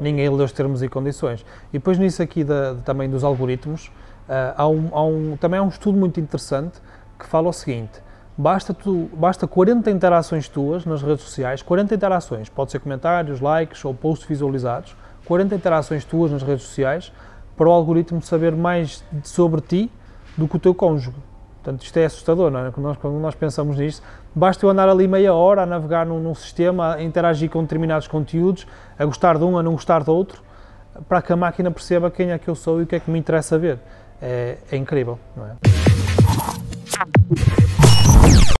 ninguém lê os termos e condições. E depois nisso aqui da, também dos algoritmos, uh, há, um, há um, também há um estudo muito interessante que fala o seguinte, basta, tu, basta 40 interações tuas nas redes sociais, 40 interações, pode ser comentários, likes ou posts visualizados, 40 interações tuas nas redes sociais para o algoritmo saber mais sobre ti do que o teu cônjuge. Portanto, isto é assustador, não é? Quando nós, quando nós pensamos nisto, basta eu andar ali meia hora a navegar num, num, sistema, a interagir com determinados conteúdos, a gostar de um, a não gostar do outro, para que a máquina perceba quem é que eu sou e o que é que me interessa ver. É, é incrível, não é?